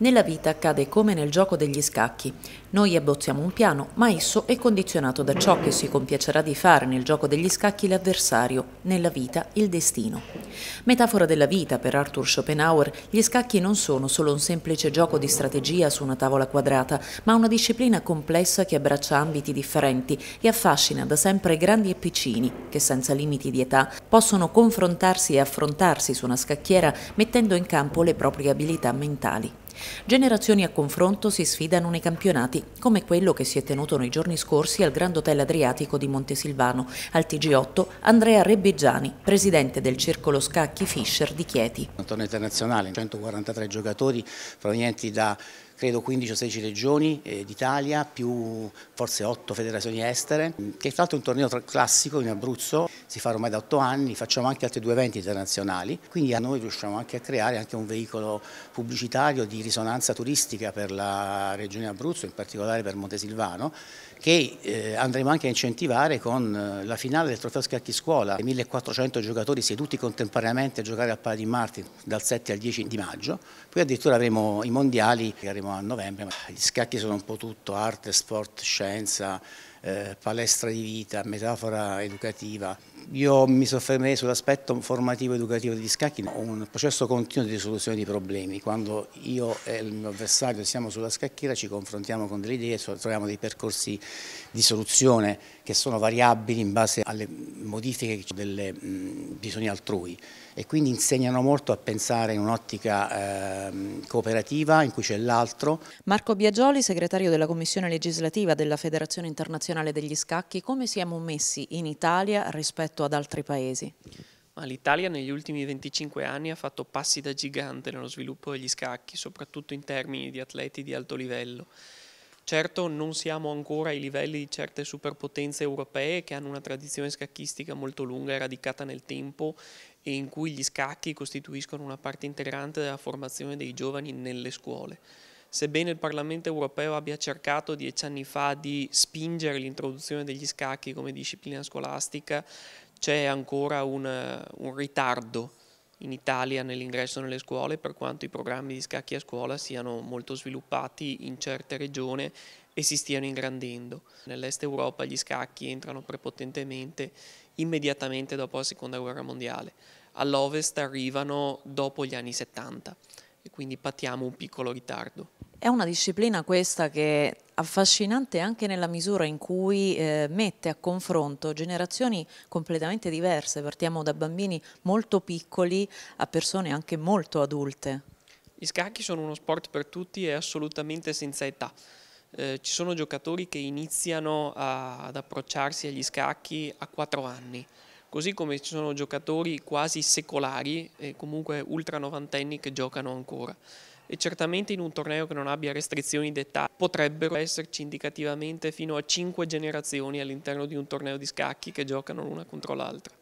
Nella vita accade come nel gioco degli scacchi. Noi abbozziamo un piano, ma esso è condizionato da ciò che si compiacerà di fare nel gioco degli scacchi l'avversario, nella vita il destino. Metafora della vita per Arthur Schopenhauer, gli scacchi non sono solo un semplice gioco di strategia su una tavola quadrata, ma una disciplina complessa che abbraccia ambiti differenti e affascina da sempre grandi e piccini, che senza limiti di età possono confrontarsi e affrontarsi su una scacchiera mettendo in campo le proprie abilità mentali. Generazioni a confronto si sfidano nei campionati, come quello che si è tenuto nei giorni scorsi al Grand Hotel Adriatico di Montesilvano. Al TG8 Andrea Rebeggiani, presidente del Circolo Scacchi Fischer di Chieti. Un torneo internazionale, 143 giocatori provenienti da credo 15 o 16 regioni eh, d'Italia, più forse 8 federazioni estere, che tra l'altro è un torneo classico in Abruzzo, si fa ormai da 8 anni, facciamo anche altri due eventi internazionali, quindi a noi riusciamo anche a creare anche un veicolo pubblicitario di risonanza turistica per la regione Abruzzo, in particolare per Montesilvano, che eh, andremo anche a incentivare con eh, la finale del trofeo Scacchi Scuola, 1400 giocatori seduti contemporaneamente a giocare al Paladin di Martin dal 7 al 10 di maggio, poi addirittura avremo i mondiali che avremo a novembre. Gli scacchi sono un po' tutto arte, sport, scienza, eh, palestra di vita, metafora educativa. Io mi soffermerei sull'aspetto formativo educativo degli scacchi, un processo continuo di risoluzione di problemi. Quando io e il mio avversario siamo sulla scacchiera ci confrontiamo con delle idee, troviamo dei percorsi di soluzione che sono variabili in base alle modifiche dei bisogni altrui e quindi insegnano molto a pensare in un'ottica ehm, cooperativa in cui c'è l'altro. Marco Biagioli, segretario della Commissione legislativa della Federazione Internazionale Nazionale degli Scacchi, come siamo messi in Italia rispetto ad altri paesi? L'Italia negli ultimi 25 anni ha fatto passi da gigante nello sviluppo degli scacchi, soprattutto in termini di atleti di alto livello. Certo non siamo ancora ai livelli di certe superpotenze europee che hanno una tradizione scacchistica molto lunga e radicata nel tempo e in cui gli scacchi costituiscono una parte integrante della formazione dei giovani nelle scuole sebbene il Parlamento europeo abbia cercato dieci anni fa di spingere l'introduzione degli scacchi come disciplina scolastica, c'è ancora un, un ritardo in Italia nell'ingresso nelle scuole per quanto i programmi di scacchi a scuola siano molto sviluppati in certe regioni e si stiano ingrandendo. Nell'est Europa gli scacchi entrano prepotentemente immediatamente dopo la seconda guerra mondiale, all'ovest arrivano dopo gli anni 70 e quindi patiamo un piccolo ritardo. È una disciplina questa che è affascinante anche nella misura in cui eh, mette a confronto generazioni completamente diverse, partiamo da bambini molto piccoli a persone anche molto adulte. Gli scacchi sono uno sport per tutti e assolutamente senza età. Eh, ci sono giocatori che iniziano a, ad approcciarsi agli scacchi a 4 anni, così come ci sono giocatori quasi secolari e comunque ultra novantenni che giocano ancora e certamente in un torneo che non abbia restrizioni d'età potrebbero esserci indicativamente fino a 5 generazioni all'interno di un torneo di scacchi che giocano l'una contro l'altra.